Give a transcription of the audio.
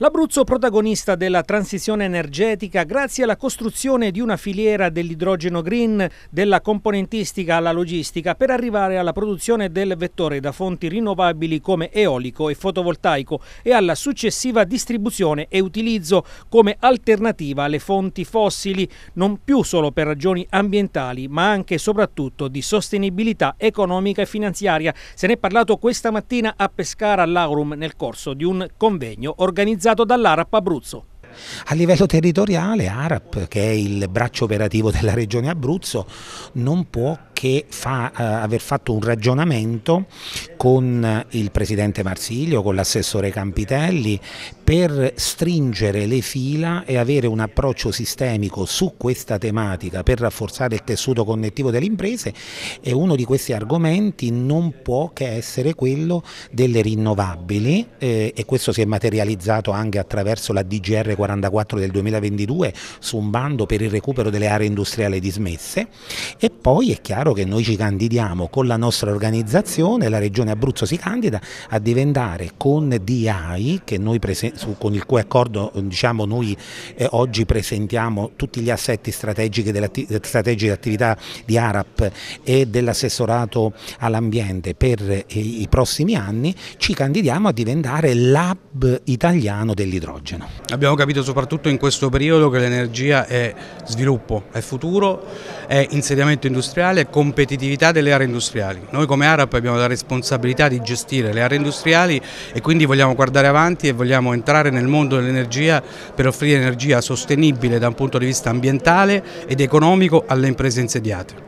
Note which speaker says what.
Speaker 1: L'Abruzzo protagonista della transizione energetica grazie alla costruzione di una filiera dell'idrogeno green, della componentistica alla logistica, per arrivare alla produzione del vettore da fonti rinnovabili come eolico e fotovoltaico e alla successiva distribuzione e utilizzo come alternativa alle fonti fossili, non più solo per ragioni ambientali ma anche e soprattutto di sostenibilità economica e finanziaria. Se ne è parlato questa mattina a Pescara all'Aurum nel corso di un convegno organizzato organizzato dall'ARAP Abruzzo.
Speaker 2: A livello territoriale ARAP, che è il braccio operativo della regione Abruzzo, non può che fa eh, aver fatto un ragionamento con il presidente Marsiglio, con l'assessore Campitelli per stringere le fila e avere un approccio sistemico su questa tematica per rafforzare il tessuto connettivo delle imprese e uno di questi argomenti non può che essere quello delle rinnovabili eh, e questo si è materializzato anche attraverso la DGR 44 del 2022 su un bando per il recupero delle aree industriali dismesse e poi è chiaro chiaro che noi ci candidiamo con la nostra organizzazione, la Regione Abruzzo si candida a diventare con DIAI, su, con il cui accordo diciamo, noi eh, oggi presentiamo tutti gli assetti strategici dell'attività di ARAP e dell'assessorato all'ambiente per eh, i prossimi anni, ci candidiamo a diventare l'hub italiano dell'idrogeno.
Speaker 3: Abbiamo capito soprattutto in questo periodo che l'energia è sviluppo, è futuro, è insediamento industriale, è competitività delle aree industriali. Noi come ARAP abbiamo la responsabilità di gestire le aree industriali e quindi vogliamo guardare avanti e vogliamo entrare nel mondo dell'energia per offrire energia sostenibile da un punto di vista ambientale ed economico alle imprese insediate.